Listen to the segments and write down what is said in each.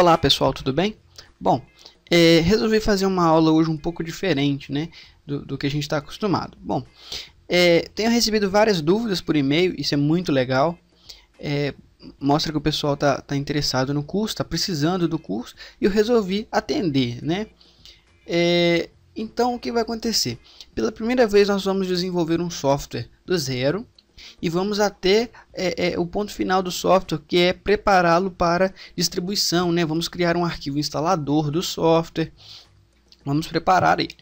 Olá pessoal, tudo bem? Bom, é, resolvi fazer uma aula hoje um pouco diferente né, do, do que a gente está acostumado. Bom, é, tenho recebido várias dúvidas por e-mail, isso é muito legal. É, mostra que o pessoal está tá interessado no curso, está precisando do curso e eu resolvi atender. Né? É, então, o que vai acontecer? Pela primeira vez, nós vamos desenvolver um software do zero e vamos até é, é, o ponto final do software, que é prepará-lo para distribuição. Né? Vamos criar um arquivo instalador do software, vamos preparar ele.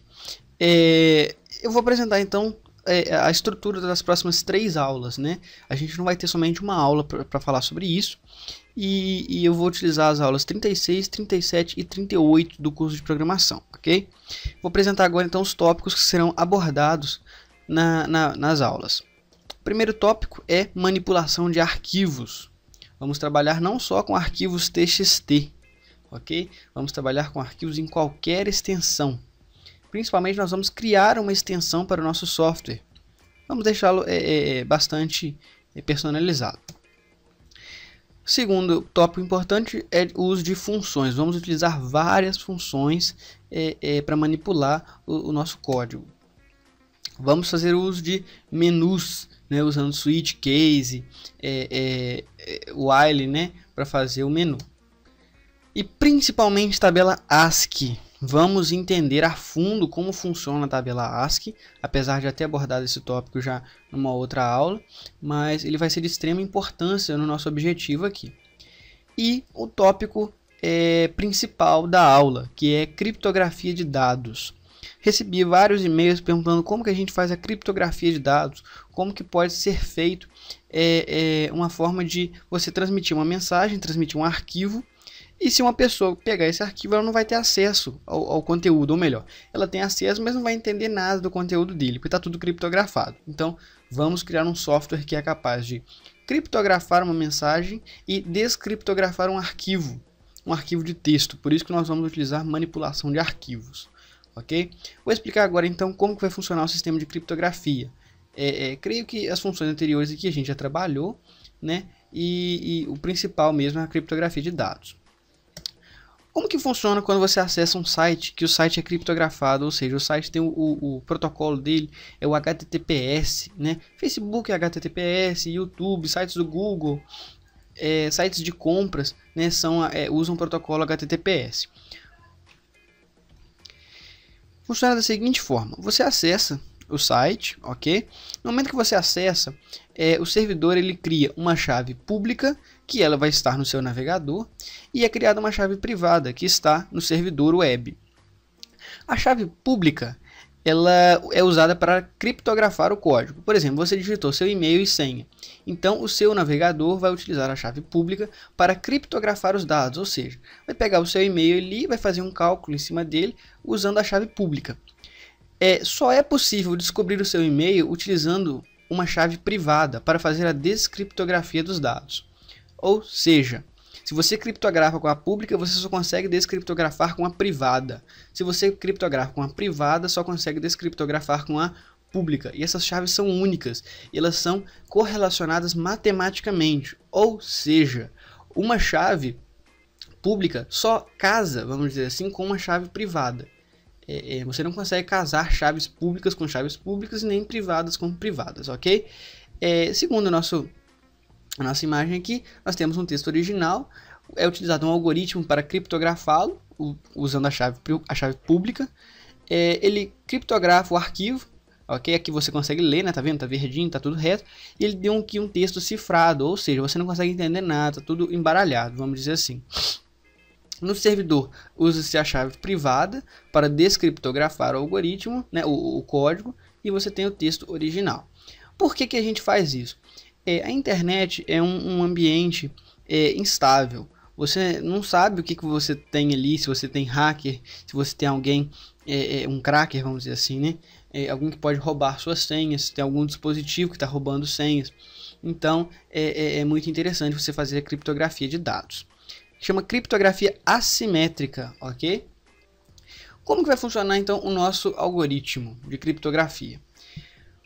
É, eu vou apresentar então é, a estrutura das próximas três aulas. Né? A gente não vai ter somente uma aula para falar sobre isso. E, e, eu vou utilizar as aulas 36, 37 e 38 do curso de programação, ok? Vou apresentar agora então os tópicos que serão abordados na, na, nas aulas primeiro tópico é manipulação de arquivos. Vamos trabalhar não só com arquivos TXT, ok? Vamos trabalhar com arquivos em qualquer extensão. Principalmente nós vamos criar uma extensão para o nosso software. Vamos deixá-lo é, é, é bastante é, personalizado. Segundo tópico importante é o uso de funções. Vamos utilizar várias funções é, é para manipular o, o nosso código vamos fazer uso de menus, né, usando switch, case, é, é, é while, né, para fazer o menu. E principalmente tabela ASCII. Vamos entender a fundo como funciona a tabela ASCII, apesar de até abordar esse tópico já numa outra aula, mas ele vai ser de extrema importância no nosso objetivo aqui. E o tópico é, principal da aula, que é criptografia de dados. Recebi vários e-mails perguntando como que a gente faz a criptografia de dados, como que pode ser feito é, é, uma forma de você transmitir uma mensagem, transmitir um arquivo, e se uma pessoa pegar esse arquivo, ela não vai ter acesso ao, ao conteúdo, ou melhor, ela tem acesso, mas não vai entender nada do conteúdo dele, porque está tudo criptografado. Então, vamos criar um software que é capaz de criptografar uma mensagem e descriptografar um arquivo, um arquivo de texto. Por isso que nós vamos utilizar manipulação de arquivos ok? Vou explicar agora então como que vai funcionar o sistema de criptografia. É, é, creio que as funções anteriores aqui a gente já trabalhou, né? E, e, o principal mesmo é a criptografia de dados. Como que funciona quando você acessa um site que o site é criptografado, ou seja, o site tem o, o, o protocolo dele, é o HTTPS, né? Facebook é HTTPS, YouTube, sites do Google, é, sites de compras, né, são, é, usam o protocolo HTTPS. Funciona da seguinte forma: você acessa o site, ok? No momento que você acessa, é, o servidor ele cria uma chave pública que ela vai estar no seu navegador e é criada uma chave privada que está no servidor web. A chave pública ela é usada para criptografar o código. Por exemplo, você digitou seu e-mail e senha. Então, o seu navegador vai utilizar a chave pública para criptografar os dados, ou seja, vai pegar o seu e-mail ali, vai fazer um cálculo em cima dele usando a chave pública. É, só é possível descobrir o seu e-mail utilizando uma chave privada para fazer a descriptografia dos dados. Ou seja, se você criptografa com a pública, você só consegue descriptografar com a privada. Se você criptografa com a privada, só consegue descriptografar com a pública. E essas chaves são únicas, elas são correlacionadas matematicamente. Ou seja, uma chave pública só casa, vamos dizer assim, com uma chave privada. É, é, você não consegue casar chaves públicas com chaves públicas nem privadas com privadas, ok? É, segundo o nosso a nossa imagem aqui, nós temos um texto original, é utilizado um algoritmo para criptografá-lo, usando a chave, a chave pública, é, ele criptografa o arquivo, ok? Aqui você consegue ler, né? Tá vendo? Tá verdinho, tá tudo reto. E ele deu aqui um texto cifrado, ou seja, você não consegue entender nada, tá tudo embaralhado, vamos dizer assim. No servidor, usa-se a chave privada para descriptografar o algoritmo, né, o, o, código, e você tem o texto original. Por que, que a gente faz isso? É, a internet é um, um ambiente é, instável. Você não sabe o que, que você tem ali, se você tem hacker, se você tem alguém, é, é um cracker, vamos dizer assim, né? É, alguém que pode roubar suas senhas, se tem algum dispositivo que está roubando senhas. Então é, é, é muito interessante você fazer a criptografia de dados. Chama criptografia assimétrica, ok? Como que vai funcionar então o nosso algoritmo de criptografia?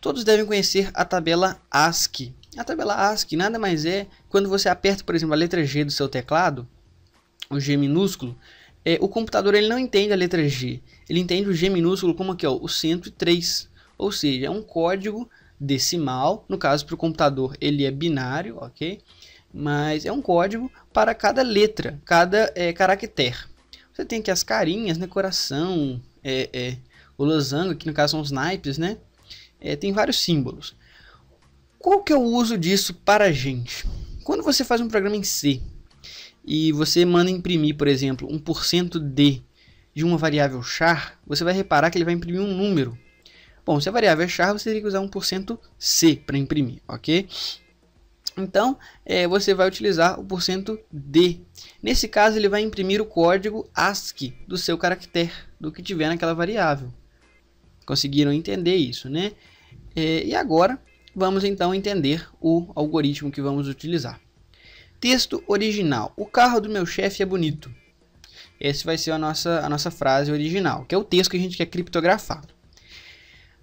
Todos devem conhecer a tabela ASCII, a tabela ASCII nada mais é quando você aperta, por exemplo, a letra G do seu teclado, o G minúsculo, é, o computador ele não entende a letra G, ele entende o G minúsculo como aqui, ó, o 103, ou seja, é um código decimal, no caso para o computador ele é binário, ok? Mas é um código para cada letra, cada é, caractere. Você tem aqui as carinhas, né, coração, é, é, o losango, que no caso são os naipes, né? É, tem vários símbolos. Qual que é o uso disso para a gente? Quando você faz um programa em C e você manda imprimir, por exemplo, 1% de de uma variável char, você vai reparar que ele vai imprimir um número. Bom, se a variável é char, você teria que usar 1% C para imprimir, ok? Então, é, você vai utilizar o %d. Nesse caso, ele vai imprimir o código ASCII do seu caractere, do que tiver naquela variável. Conseguiram entender isso, né? É, e agora, Vamos então entender o algoritmo que vamos utilizar. Texto original. O carro do meu chefe é bonito. Essa vai ser a nossa, a nossa frase original, que é o texto que a gente quer criptografar.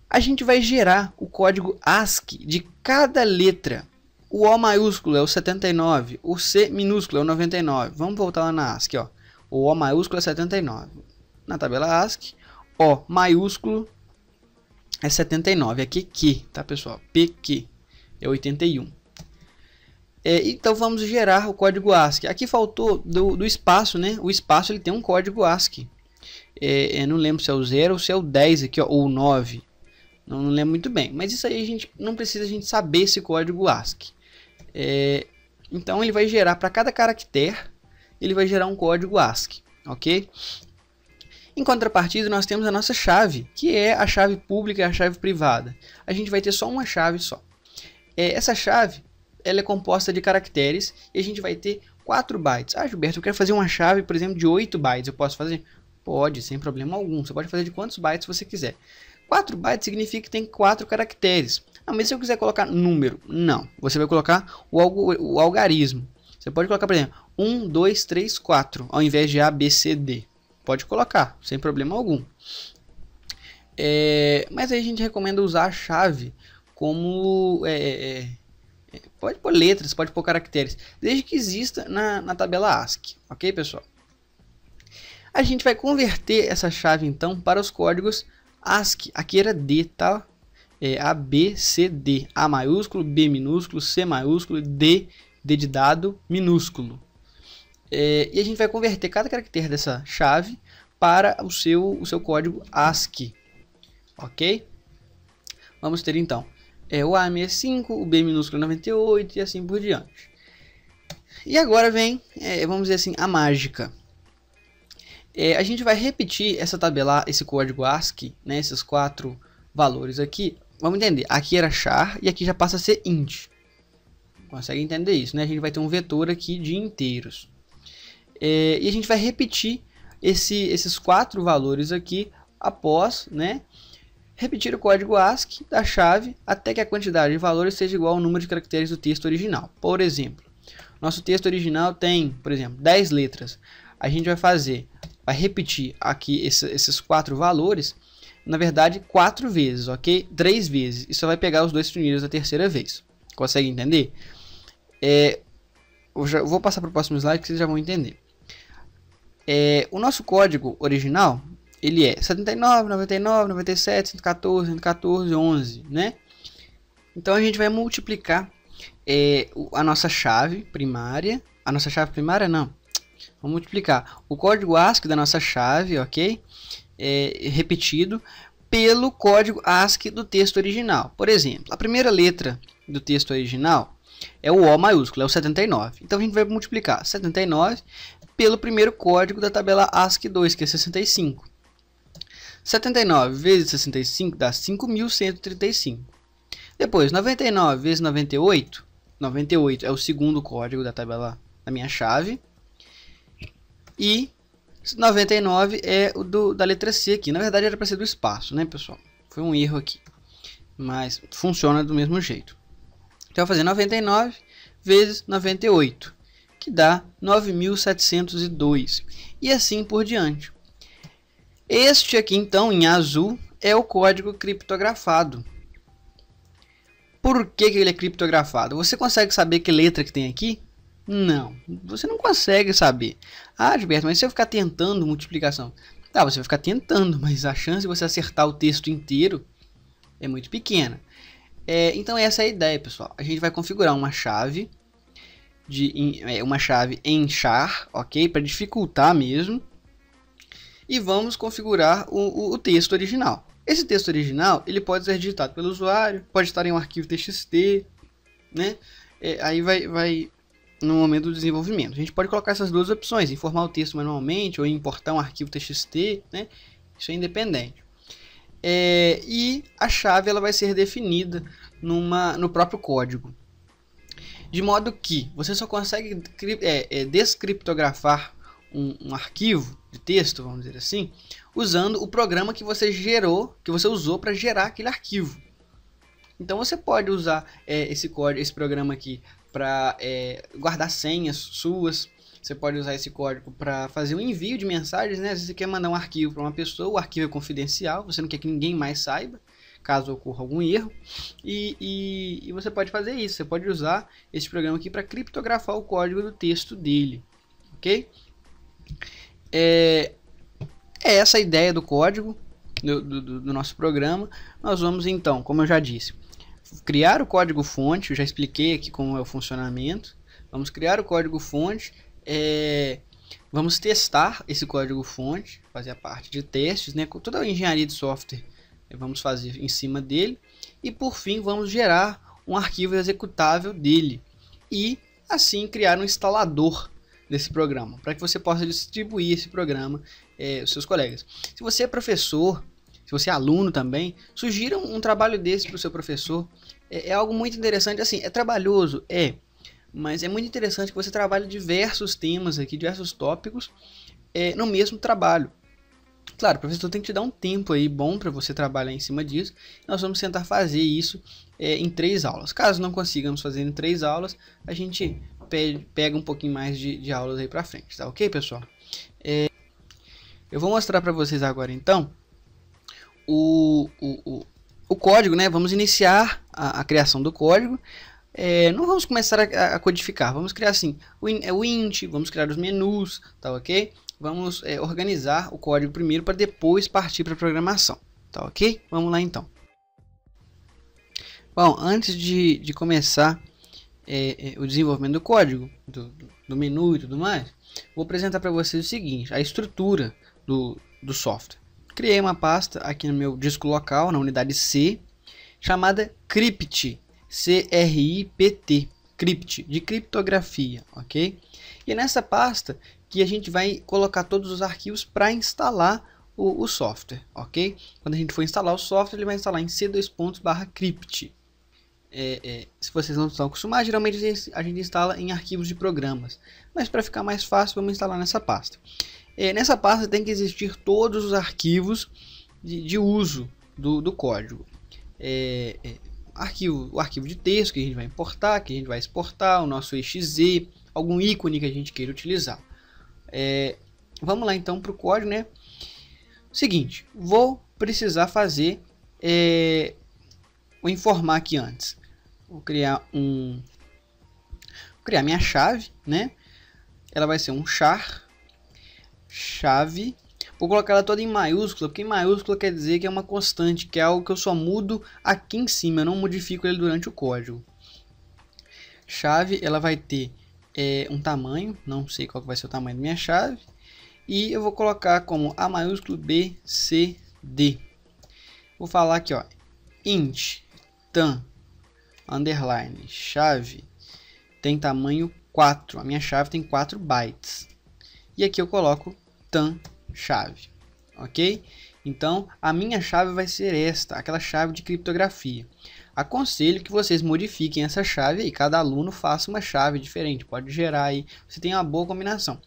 A gente vai gerar o código ASCII de cada letra. O O maiúsculo é o 79, o C minúsculo é o 99. Vamos voltar lá na ASCII, ó. O O maiúsculo é 79. Na tabela ASCII, O maiúsculo é 79. Aqui que, tá pessoal? PQ é 81. É, então vamos gerar o código ASCII. Aqui faltou do, do, espaço, né? O espaço ele tem um código ASCII. É, não lembro se é o 0 ou se é o 10 aqui, ó, ou o 9. Não, não, lembro muito bem. Mas isso aí a gente não precisa a gente saber esse código ASCII. É, então ele vai gerar para cada caractere, ele vai gerar um código ASCII, ok? Em contrapartida, nós temos a nossa chave, que é a chave pública e a chave privada. A gente vai ter só uma chave só. É, essa chave ela é composta de caracteres e a gente vai ter 4 bytes. Ah, Gilberto, eu quero fazer uma chave, por exemplo, de 8 bytes. Eu posso fazer? Pode, sem problema algum. Você pode fazer de quantos bytes você quiser. 4 bytes significa que tem 4 caracteres. Ah, mas se eu quiser colocar número, não. Você vai colocar o, alg o algarismo. Você pode colocar, por exemplo, 1, 2, 3, 4, ao invés de A, B, C, D. Pode colocar, sem problema algum. É, mas aí a gente recomenda usar a chave como. É, é, é, é pode pôr letras, pode pôr caracteres, desde que exista na, na tabela ASCII, ok, pessoal? A gente vai converter essa chave então para os códigos ASCII. Aqui era D, tá? É, a, B, C, D. A maiúsculo, B minúsculo, C maiúsculo, D, D de dado, minúsculo. É, e a gente vai converter cada caractere dessa chave para o seu, o seu código ASCII. Ok? Vamos ter então é, o A65, o B minúsculo 98 e assim por diante. E agora vem, é, vamos dizer assim, a mágica. É, a gente vai repetir essa tabela, esse código ASCII, né, esses quatro valores aqui. Vamos entender, aqui era char e aqui já passa a ser int. Consegue entender isso, né? A gente vai ter um vetor aqui de inteiros. É, e a gente vai repetir esse, esses quatro valores aqui após, né? Repetir o código ASCII da chave até que a quantidade de valores seja igual ao número de caracteres do texto original. Por exemplo, nosso texto original tem, por exemplo, 10 letras. A gente vai fazer, vai repetir aqui esse, esses quatro valores, na verdade, quatro vezes, ok? Três vezes. isso vai pegar os dois primeiros da terceira vez. Consegue entender? É, eu já vou passar para o próximo slide que vocês já vão entender. É, o nosso código original, ele é 79, 99, 97, 114, 114, 11, né? Então a gente vai multiplicar é, a nossa chave primária, a nossa chave primária não, vamos multiplicar o código ASCII da nossa chave, ok? É, repetido, pelo código ASCII do texto original. Por exemplo, a primeira letra do texto original é o O maiúsculo, é o 79. Então a gente vai multiplicar 79 pelo primeiro código da tabela ASCII 2, que é 65. 79 vezes 65 dá 5.135. Depois, 99 vezes 98, 98 é o segundo código da tabela da minha chave. E 99 é o do, da letra C aqui. Na verdade era para ser do espaço, né, pessoal? Foi um erro aqui. Mas funciona do mesmo jeito. Então eu vou fazer 99 vezes 98 que dá 9.702, e assim por diante. Este aqui, então, em azul, é o código criptografado. Por que, que ele é criptografado? Você consegue saber que letra que tem aqui? Não, você não consegue saber. Ah, Gilberto, mas se eu ficar tentando multiplicação? Tá, você vai ficar tentando, mas a chance de você acertar o texto inteiro é muito pequena. É, então essa é a ideia, pessoal. A gente vai configurar uma chave de é, uma chave em char, ok? Para dificultar mesmo. E vamos configurar o, o, o texto original. Esse texto original ele pode ser digitado pelo usuário, pode estar em um arquivo TXT, né? É, aí vai, vai no momento do desenvolvimento. A gente pode colocar essas duas opções, informar o texto manualmente ou importar um arquivo TXT, né? Isso é independente. É, e a chave ela vai ser definida numa, no próprio código de modo que você só consegue é, é, descriptografar um, um, arquivo de texto, vamos dizer assim, usando o programa que você gerou, que você usou para gerar aquele arquivo. Então você pode usar é, esse código, esse programa aqui para é, guardar senhas suas. Você pode usar esse código para fazer um envio de mensagens, né? Às vezes você quer mandar um arquivo para uma pessoa, o arquivo é confidencial, você não quer que ninguém mais saiba caso ocorra algum erro. E, e, e você pode fazer isso, você pode usar esse programa aqui para criptografar o código do texto dele, ok? É, é essa a ideia do código do, do, do nosso programa. Nós vamos então, como eu já disse, criar o código fonte, eu já expliquei aqui como é o funcionamento. Vamos criar o código fonte, é, vamos testar esse código fonte, fazer a parte de testes, né? Toda a engenharia de software Vamos fazer em cima dele. E por fim, vamos gerar um arquivo executável dele. E assim criar um instalador desse programa, para que você possa distribuir esse programa é, aos seus colegas. Se você é professor, se você é aluno também, sugira um, um trabalho desse para o seu professor. É, é, algo muito interessante, assim, é trabalhoso, é, mas é muito interessante que você trabalhe diversos temas aqui, diversos tópicos é, no mesmo trabalho. Claro, professor tem que te dar um tempo aí bom para você trabalhar em cima disso. Nós vamos tentar fazer isso é, em três aulas. Caso não consigamos fazer em três aulas, a gente pede, pega um pouquinho mais de, de aulas aí para frente, tá ok, pessoal? É, eu vou mostrar para vocês agora, então, o, o, o, o, código, né? Vamos iniciar a, a criação do código. É, não vamos começar a, a, codificar, vamos criar assim, o, in, é o int, vamos criar os menus, tá ok? vamos é, organizar o código primeiro para depois partir para a programação. Tá ok? Vamos lá então. Bom, antes de, de começar é, é, o desenvolvimento do código, do, do menu e tudo mais, vou apresentar para vocês o seguinte, a estrutura do, do software. Criei uma pasta aqui no meu disco local, na unidade C, chamada Crypt, C-R-I-P-T, Crypt, de criptografia, ok? E nessa pasta que a gente vai colocar todos os arquivos para instalar o, o, software, ok? Quando a gente for instalar o software, ele vai instalar em c2.crypt. É, é, se vocês não estão acostumados, geralmente a gente instala em arquivos de programas. Mas para ficar mais fácil, vamos instalar nessa pasta. É, nessa pasta tem que existir todos os arquivos de, de uso do, do código. É, é, arquivo, o arquivo de texto que a gente vai importar, que a gente vai exportar, o nosso exe, algum ícone que a gente queira utilizar. É, vamos lá então para o código, né? Seguinte, vou precisar fazer, é, vou informar aqui antes. Vou criar um, vou criar minha chave, né? Ela vai ser um char, chave. Vou colocar ela toda em maiúscula, porque em maiúscula quer dizer que é uma constante, que é algo que eu só mudo aqui em cima, eu não modifico ele durante o código. Chave, ela vai ter é, um tamanho, não sei qual vai ser o tamanho da minha chave, e eu vou colocar como A maiúsculo B, C, D. Vou falar aqui, ó, int tan underline chave tem tamanho 4, a minha chave tem 4 bytes. E aqui eu coloco tan chave, ok? Então, a minha chave vai ser esta, aquela chave de criptografia aconselho que vocês modifiquem essa chave e cada aluno faça uma chave diferente, pode gerar aí, você tem uma boa combinação.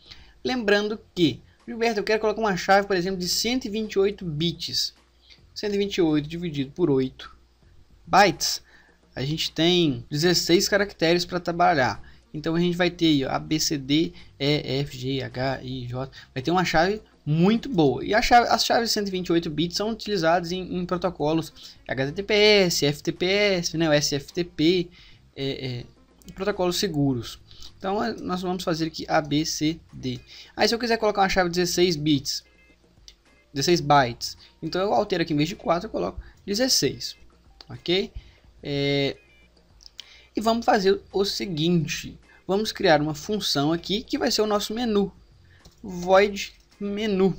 Lembrando que, Gilberto, eu quero colocar uma chave, por exemplo, de 128 bits. 128 dividido por 8 bytes, a gente tem 16 caracteres para trabalhar. Então a gente vai ter ó, A, B, C, D, E, F, G, H, I, J. Vai ter uma chave muito boa. E chave, as chaves 128 bits são utilizadas em, em protocolos HTTPS, FTPS, né, o SFTP, é, é, protocolos seguros. Então é, nós vamos fazer aqui ABCD. Aí se eu quiser colocar uma chave 16 bits, 16 bytes, então eu altero aqui em vez de 4 eu coloco 16, ok? É... E vamos fazer o seguinte, vamos criar uma função aqui que vai ser o nosso menu, void menu.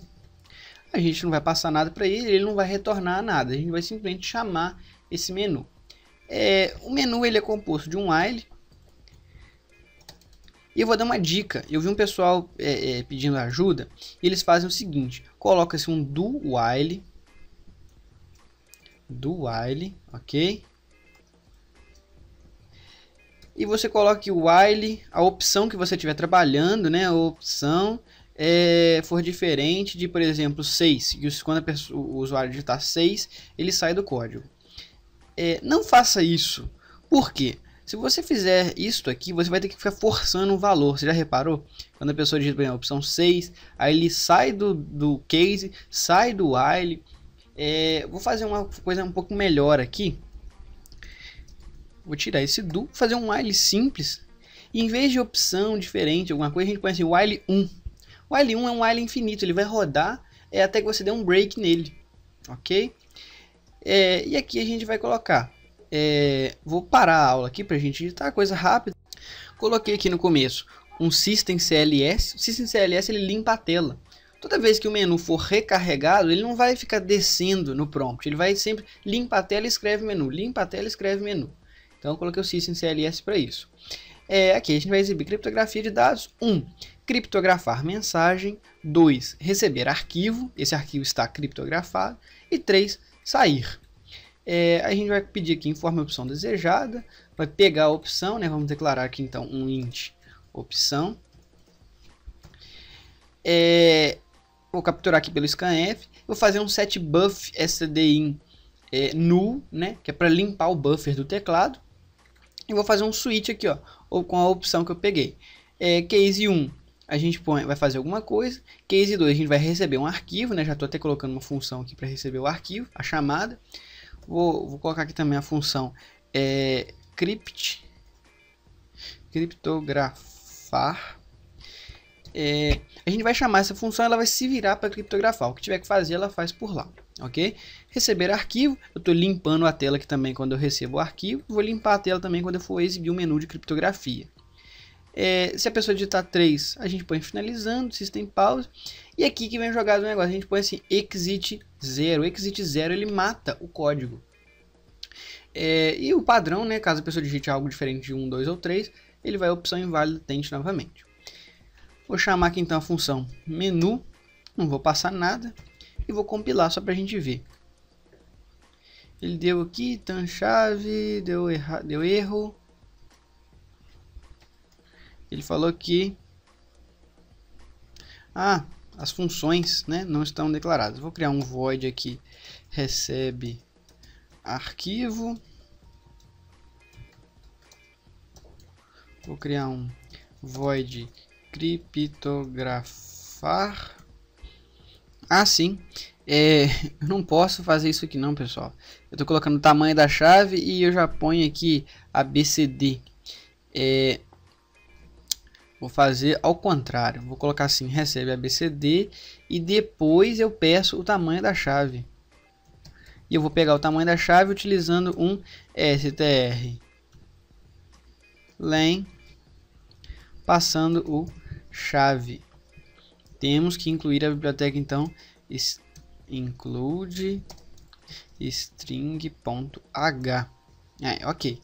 A gente não vai passar nada para ele, ele não vai retornar nada. A gente vai simplesmente chamar esse menu. É, o menu ele é composto de um while. E eu vou dar uma dica. Eu vi um pessoal é, é, pedindo ajuda. E eles fazem o seguinte: coloca-se um do while, do while, ok? e você coloca o while, a opção que você estiver trabalhando, né, a opção é, for diferente de, por exemplo, 6, E quando pessoa, o usuário digitar 6, ele sai do código. É, não faça isso. Por quê? Se você fizer isso aqui, você vai ter que ficar forçando um valor. Você já reparou? Quando a pessoa digita, a opção 6, aí ele sai do, do case, sai do while. É, vou fazer uma coisa um pouco melhor aqui. Vou tirar esse do, fazer um while simples. E em vez de opção diferente, alguma coisa, a gente põe assim, while 1. O while1 é um while infinito, ele vai rodar é, até que você dê um break nele, ok? É, e aqui a gente vai colocar, é, vou parar a aula aqui para a gente editar coisa rápida. Coloquei aqui no começo um System CLS, o System CLS ele limpa a tela. Toda vez que o menu for recarregado, ele não vai ficar descendo no prompt, ele vai sempre limpa a tela e escreve menu, limpa a tela e escreve menu. Então eu coloquei o System CLS para isso. É, aqui a gente vai exibir criptografia de dados 1. Um, criptografar mensagem, 2. receber arquivo, esse arquivo está criptografado, e 3. sair. É, a gente vai pedir aqui informe a opção desejada, vai pegar a opção, né, vamos declarar aqui então um int opção. É, vou capturar aqui pelo scanf, vou fazer um set buff sdin é, null, né, que é para limpar o buffer do teclado, e vou fazer um switch aqui ó, ou com a opção que eu peguei. É, case 1 a gente põe, vai fazer alguma coisa. Case 2 a gente vai receber um arquivo, né? Já estou até colocando uma função aqui para receber o arquivo, a chamada. Vou, vou colocar aqui também a função é, crypt, criptografar. É, a gente vai chamar essa função, ela vai se virar para criptografar. O que tiver que fazer, ela faz por lá, ok? Receber arquivo, eu estou limpando a tela aqui também quando eu recebo o arquivo. Vou limpar a tela também quando eu for exibir o um menu de criptografia. É, se a pessoa digitar 3, a gente põe finalizando, system pause. E aqui que vem jogado o negócio, a gente põe assim, exit 0. Exit 0, ele mata o código. É, e o padrão, né, caso a pessoa digite algo diferente de 1, 2 ou 3, ele vai opção inválida, tente novamente. Vou chamar aqui então a função menu, não vou passar nada, e vou compilar só para a gente ver. Ele deu aqui, tan então, chave, deu, erra, deu erro, ele falou que ah, as funções né, não estão declaradas. Vou criar um void aqui, recebe arquivo. Vou criar um void criptografar. Ah, sim. É, eu não posso fazer isso aqui não, pessoal. Eu estou colocando o tamanho da chave e eu já ponho aqui a BCD. É, Vou fazer ao contrário. Vou colocar assim, recebe ABCD e depois eu peço o tamanho da chave. E eu vou pegar o tamanho da chave utilizando um str len passando o chave. Temos que incluir a biblioteca então include string.h. É, ok.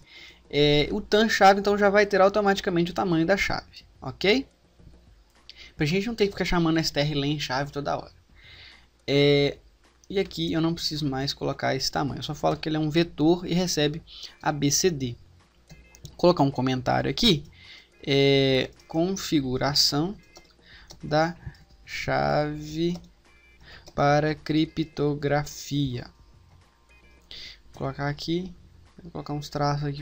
É, o tan chave então já vai ter automaticamente o tamanho da chave ok? Pra gente não ter que ficar chamando len chave toda hora. É, e aqui eu não preciso mais colocar esse tamanho, eu só falo que ele é um vetor e recebe abcd. Vou colocar um comentário aqui, é, configuração da chave para criptografia. Vou colocar aqui, vou colocar uns traços aqui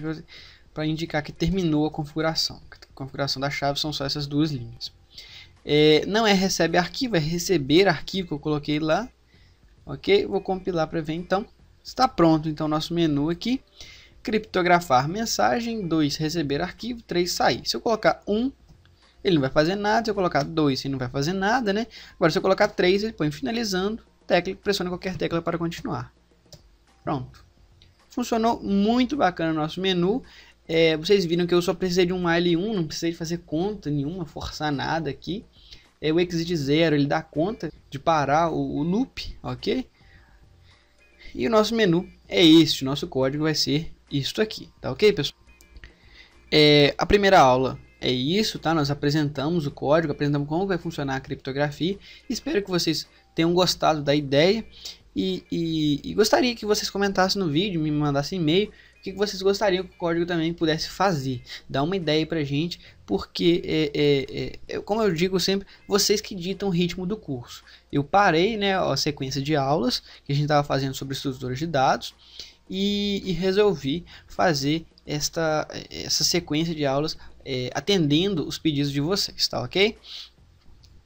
para indicar que terminou a configuração, configuração da chave são só essas duas linhas. É, não é recebe arquivo, é receber arquivo que eu coloquei lá. Ok? Vou compilar para ver então. Está pronto então nosso menu aqui. Criptografar mensagem, 2 receber arquivo, 3 sair. Se eu colocar 1, um, ele não vai fazer nada. Se eu colocar 2, ele não vai fazer nada, né? Agora se eu colocar 3, ele põe finalizando, tecla, pressione qualquer tecla para continuar. Pronto funcionou muito bacana o nosso menu. É, vocês viram que eu só precisei de um L1, não precisei fazer conta nenhuma, forçar nada aqui. É, o exit 0 ele dá conta de parar o, o loop, ok? E o nosso menu é este, o nosso código vai ser isto aqui, tá ok pessoal? É, a primeira aula é isso, tá? Nós apresentamos o código, apresentamos como vai funcionar a criptografia. Espero que vocês tenham gostado da ideia e, e, e gostaria que vocês comentassem no vídeo, me mandassem e-mail que vocês gostariam que o código também pudesse fazer. Dá uma ideia pra gente, porque, é, é, é, é, como eu digo sempre, vocês que ditam o ritmo do curso. Eu parei né, a sequência de aulas que a gente estava fazendo sobre estruturas de dados e, e resolvi fazer esta, essa sequência de aulas é, atendendo os pedidos de vocês, tá ok?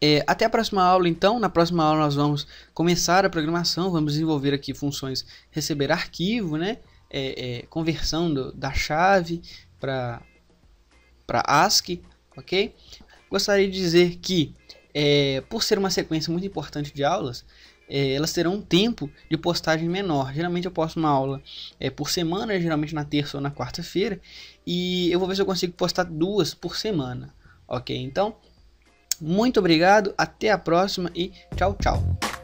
É, até a próxima aula, então. Na próxima aula, nós vamos começar a programação, vamos desenvolver aqui funções receber arquivo, né? é, é, conversão do, da chave para ASCII, ok? Gostaria de dizer que, é, por ser uma sequência muito importante de aulas, é, elas terão um tempo de postagem menor. Geralmente eu posto uma aula é, por semana, geralmente na terça ou na quarta-feira, e eu vou ver se eu consigo postar duas por semana, ok? Então, muito obrigado, até a próxima e tchau, tchau.